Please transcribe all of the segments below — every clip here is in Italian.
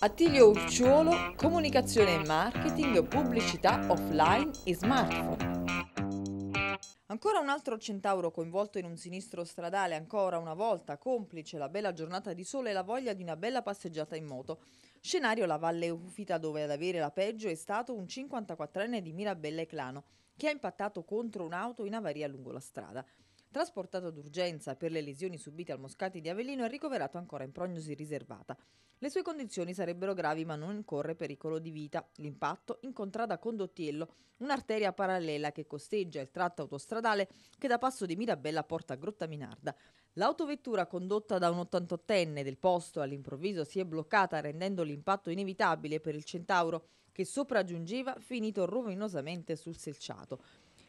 Attilio Urciuolo, comunicazione e marketing, pubblicità offline e smartphone. Ancora un altro centauro coinvolto in un sinistro stradale, ancora una volta complice la bella giornata di sole e la voglia di una bella passeggiata in moto. Scenario la Valle Ufita dove ad avere la peggio è stato un 54enne di Mirabella e Clano, che ha impattato contro un'auto in avaria lungo la strada. Trasportato d'urgenza per le lesioni subite al Moscati di Avellino, è ricoverato ancora in prognosi riservata. Le sue condizioni sarebbero gravi ma non corre pericolo di vita. L'impatto incontra da Condottiello, un'arteria parallela che costeggia il tratto autostradale che da Passo di Mirabella porta a Grotta Minarda. L'autovettura condotta da un 88enne del posto all'improvviso si è bloccata rendendo l'impatto inevitabile per il centauro che sopraggiungeva finito rovinosamente sul selciato.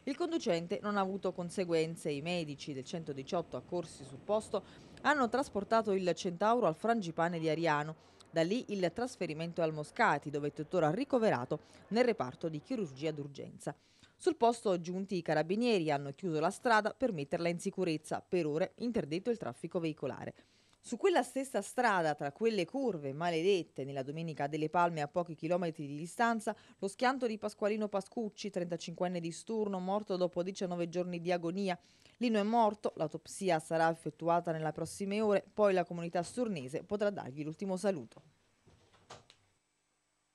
Il conducente non ha avuto conseguenze. I medici del 118 accorsi sul posto hanno trasportato il centauro al frangipane di Ariano. Da lì il trasferimento al Moscati, dove è tuttora ricoverato nel reparto di chirurgia d'urgenza. Sul posto giunti i carabinieri hanno chiuso la strada per metterla in sicurezza. Per ora interdetto il traffico veicolare. Su quella stessa strada, tra quelle curve maledette, nella Domenica delle Palme a pochi chilometri di distanza, lo schianto di Pasqualino Pascucci, 35enne di Sturno, morto dopo 19 giorni di agonia. Lino è morto, l'autopsia sarà effettuata nelle prossime ore, poi la comunità sturnese potrà dargli l'ultimo saluto.